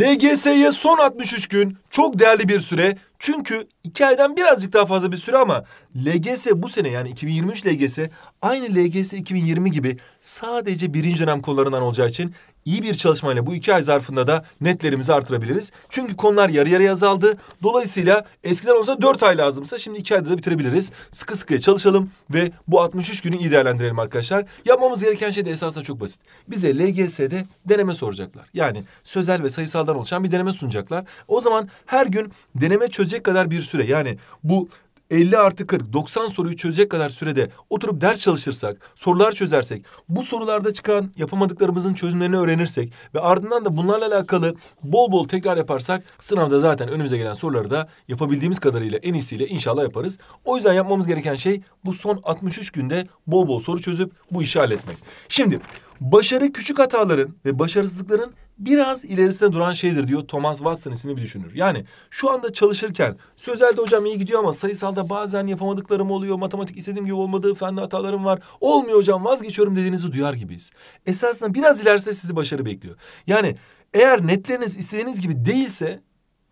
LGS'ye son 63 gün çok değerli bir süre. Çünkü iki aydan birazcık daha fazla bir süre ama LGS bu sene yani 2023 LGS aynı LGS 2020 gibi sadece birinci dönem konularından olacağı için iyi bir çalışmayla bu iki ay zarfında da netlerimizi artırabiliriz. Çünkü konular yarı yarıya azaldı. Dolayısıyla eskiden olsa dört ay lazımsa şimdi iki ayda da bitirebiliriz. Sıkı sıkıya çalışalım ve bu 63 günü iyi değerlendirelim arkadaşlar. Yapmamız gereken şey de esasında çok basit. Bize LGS'de deneme soracaklar. Yani sözel ve sayısaldan oluşan bir deneme sunacaklar. O zaman her gün deneme çözecek kadar bir süre yani bu 50 artı 40, 90 soruyu çözecek kadar sürede oturup ders çalışırsak, sorular çözersek, bu sorularda çıkan yapamadıklarımızın çözümlerini öğrenirsek ve ardından da bunlarla alakalı bol bol tekrar yaparsak sınavda zaten önümüze gelen soruları da yapabildiğimiz kadarıyla en iyisiyle inşallah yaparız. O yüzden yapmamız gereken şey bu son 63 günde bol bol soru çözüp bu işi halletmek. Şimdi Başarı küçük hataların ve başarısızlıkların biraz ilerisinde duran şeydir diyor Thomas Watson isimli bir düşünür. Yani şu anda çalışırken sözelde hocam iyi gidiyor ama sayısalda bazen yapamadıklarım oluyor. Matematik istediğim gibi olmadığı fende hatalarım var. Olmuyor hocam vazgeçiyorum dediğinizi duyar gibiyiz. Esasında biraz ilerisinde sizi başarı bekliyor. Yani eğer netleriniz istediğiniz gibi değilse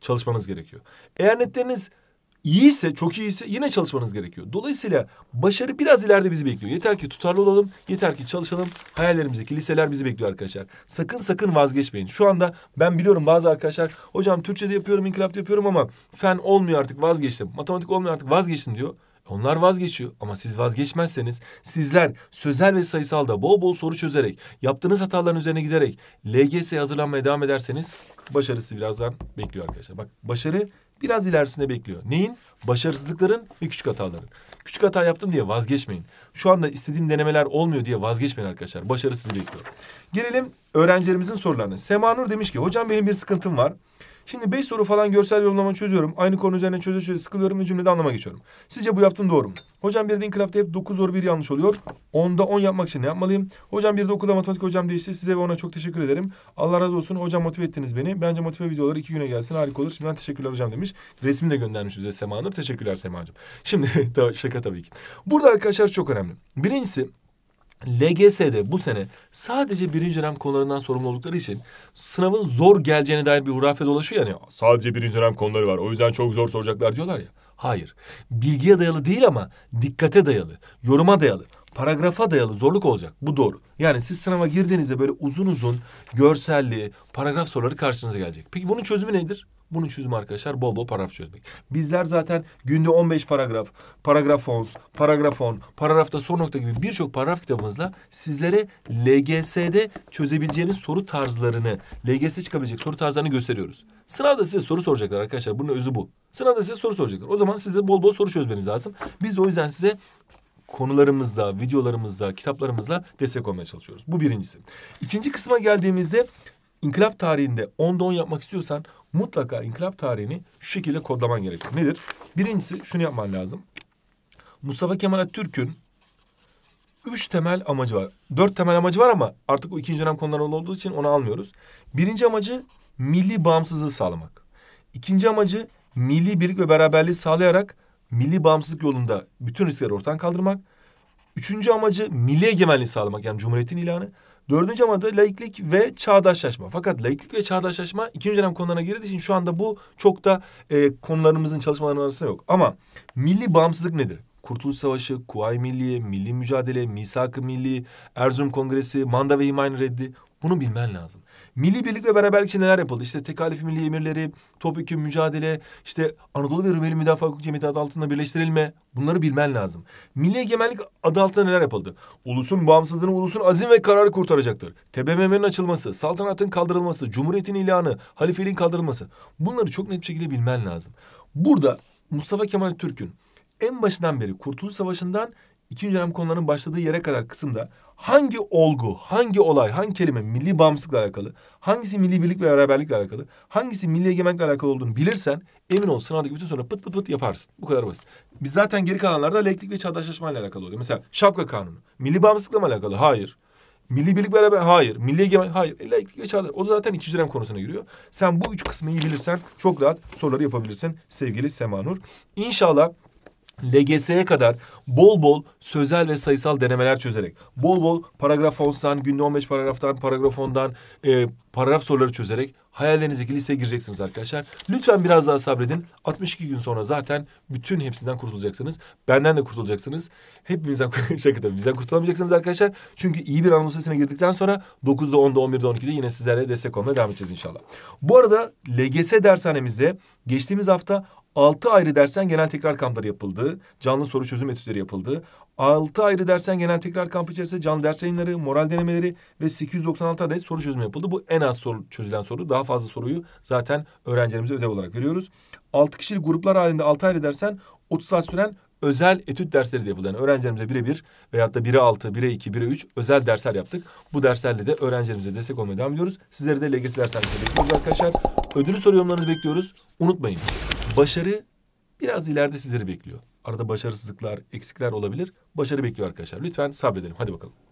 çalışmanız gerekiyor. Eğer netleriniz iyiyse, çok iyiyse yine çalışmanız gerekiyor. Dolayısıyla başarı biraz ileride bizi bekliyor. Yeter ki tutarlı olalım, yeter ki çalışalım. Hayallerimizdeki liseler bizi bekliyor arkadaşlar. Sakın sakın vazgeçmeyin. Şu anda ben biliyorum bazı arkadaşlar, hocam Türkçe'de yapıyorum, inkılapta yapıyorum ama fen olmuyor artık vazgeçtim. Matematik olmuyor artık vazgeçtim diyor. E onlar vazgeçiyor ama siz vazgeçmezseniz sizler sözel ve sayısalda bol bol soru çözerek, yaptığınız hataların üzerine giderek LGS'ye hazırlanmaya devam ederseniz başarısı birazdan bekliyor arkadaşlar. Bak başarı biraz ilerisinde bekliyor. Neyin? Başarısızlıkların ve küçük hataların. Küçük hata yaptım diye vazgeçmeyin. Şu anda istediğim denemeler olmuyor diye vazgeçmeyin arkadaşlar. Başarısız bekliyor. Gelelim öğrencilerimizin sorularına. Sema Nur demiş ki hocam benim bir sıkıntım var. Şimdi beş soru falan görsel yorumlama çözüyorum. Aynı konu üzerine çözüyorum sıkılıyorum ve cümlede anlama geçiyorum. Sizce bu yaptığım doğru mu? Hocam bir de inkılapta hep 9 zor 1 yanlış oluyor. Onda 10 yapmak için ne yapmalıyım? Hocam bir de okulda matematik hocam değişti. Size ve ona çok teşekkür ederim. Allah razı olsun. Hocam motive ettiniz beni. Bence motive videoları iki güne gelsin. Harika olur. Şimdiden teşekkürler hocam demiş. Resmi de göndermiş bize Sema Hanım. Teşekkürler Sema'cığım. Şimdi şaka tabii ki. Burada arkadaşlar çok önemli. Birincisi LGS'de bu sene sadece birinci dönem konularından sorumlu oldukları için sınavın zor geleceğine dair bir hurafe dolaşıyor yani. Sadece birinci dönem konuları var. O yüzden çok zor soracaklar diyorlar ya. Hayır. Bilgiye dayalı değil ama dikkate dayalı, yoruma dayalı, paragrafa dayalı zorluk olacak. Bu doğru. Yani siz sınava girdiğinizde böyle uzun uzun görselli paragraf soruları karşınıza gelecek. Peki bunun çözümü nedir? Bunu çözümü arkadaşlar bol bol paragraf çözmek. Bizler zaten günde 15 paragraf, paragraf 10, paragraf on, paragrafta son nokta gibi birçok paragraf kitabımızla sizlere LGS'de çözebileceğiniz soru tarzlarını, LGS çıkabilecek soru tarzlarını gösteriyoruz. Sınavda size soru soracaklar arkadaşlar. Bunun özü bu. Sınavda size soru soracaklar. O zaman size bol bol soru çözmeniz lazım. Biz de o yüzden size konularımızda, videolarımızda, kitaplarımızla destek olmaya çalışıyoruz. Bu birincisi. İkinci kısma geldiğimizde İnkılap tarihinde 10'da 10 yapmak istiyorsan mutlaka inkılap tarihini şu şekilde kodlaman gerekiyor. Nedir? Birincisi şunu yapman lazım. Mustafa Kemal Atatürk'ün üç temel amacı var. Dört temel amacı var ama artık o ikinci dönem konuları olduğu için onu almıyoruz. Birinci amacı milli bağımsızlığı sağlamak. İkinci amacı milli birlik ve beraberliği sağlayarak milli bağımsızlık yolunda bütün riskleri ortadan kaldırmak. Üçüncü amacı milli egemenliği sağlamak yani cumhuriyetin ilanı. Dördüncü madde da laiklik ve çağdaşlaşma. Fakat laiklik ve çağdaşlaşma ikinci dönem konularına girdiği için şu anda bu çok da e, konularımızın çalışmalarının arasında yok. Ama milli bağımsızlık nedir? Kurtuluş Savaşı, Kuvayi Milliye, Milli Mücadele, Misak-ı Milli, Erzurum Kongresi, Manda ve İmain Reddi bunu bilmen lazım. Milli birlik ve beraberlik için neler yapıldı? İşte tekalif milli emirleri, topyekun mücadele, işte Anadolu ve Rumeli Müdafaa Hukuk Cemiyeti adı altında birleştirilme. Bunları bilmen lazım. Milli egemenlik adı altında neler yapıldı? Ulusun bağımsızlığını ulusun azim ve kararı kurtaracaktır. TBMM'nin açılması, saltanatın kaldırılması, cumhuriyetin ilanı, halifeliğin kaldırılması. Bunları çok net bir şekilde bilmen lazım. Burada Mustafa Kemal Türk'ün en başından beri Kurtuluş Savaşı'ndan ikinci dönem konuların başladığı yere kadar kısımda hangi olgu, hangi olay, hangi kelime milli bağımsızlıkla alakalı, hangisi milli birlik ve beraberlikle alakalı, hangisi milli egemenlikle alakalı olduğunu bilirsen emin ol sınavdaki bütün soruları pıt pıt pıt yaparsın. Bu kadar basit. Biz zaten geri kalanlarda laiklik ve çağdaşlaşma ile alakalı oluyor. Mesela şapka kanunu. Milli bağımsızlıkla mı alakalı? Hayır. Milli birlik beraber hayır. Milli egemen hayır. E, laiklik ve çağdaş. O da zaten ikinci dönem konusuna giriyor. Sen bu üç kısmı iyi bilirsen çok rahat soruları yapabilirsin sevgili Semanur. İnşallah LGS'ye kadar bol bol sözel ve sayısal denemeler çözerek, bol bol paragraf 10'dan, günde 15 paragraftan, paragraf 10'dan e, paragraf soruları çözerek hayallerinizdeki liseye gireceksiniz arkadaşlar. Lütfen biraz daha sabredin. 62 gün sonra zaten bütün hepsinden kurtulacaksınız. Benden de kurtulacaksınız. Hepimizden şaka tabii bizden kurtulamayacaksınız arkadaşlar. Çünkü iyi bir Anadolu Lisesi'ne girdikten sonra 9'da, 10'da, 11'de, 12'de yine sizlere destek olmaya devam edeceğiz inşallah. Bu arada LGS dershanemizde geçtiğimiz hafta 6 ayrı dersen genel tekrar kampları yapıldı. Canlı soru çözüm etütleri yapıldı. 6 ayrı dersen genel tekrar kampı içerisinde canlı ders yayınları, moral denemeleri ve 896 adet soru çözümü yapıldı. Bu en az soru, çözülen soru. Daha fazla soruyu zaten öğrencilerimize ödev olarak veriyoruz. 6 kişilik gruplar halinde 6 ayrı dersen 30 saat süren özel etüt dersleri de yapıldı. Yani öğrencilerimize birebir bir veyahut da bire altı, bire iki, bire üç özel dersler yaptık. Bu derslerle de öğrencilerimize destek olmaya devam ediyoruz. Sizleri de LGS derslerimize arkadaşlar. Ödülü soru bekliyoruz. Unutmayın başarı biraz ileride sizleri bekliyor. Arada başarısızlıklar, eksikler olabilir. Başarı bekliyor arkadaşlar. Lütfen sabredelim. Hadi bakalım.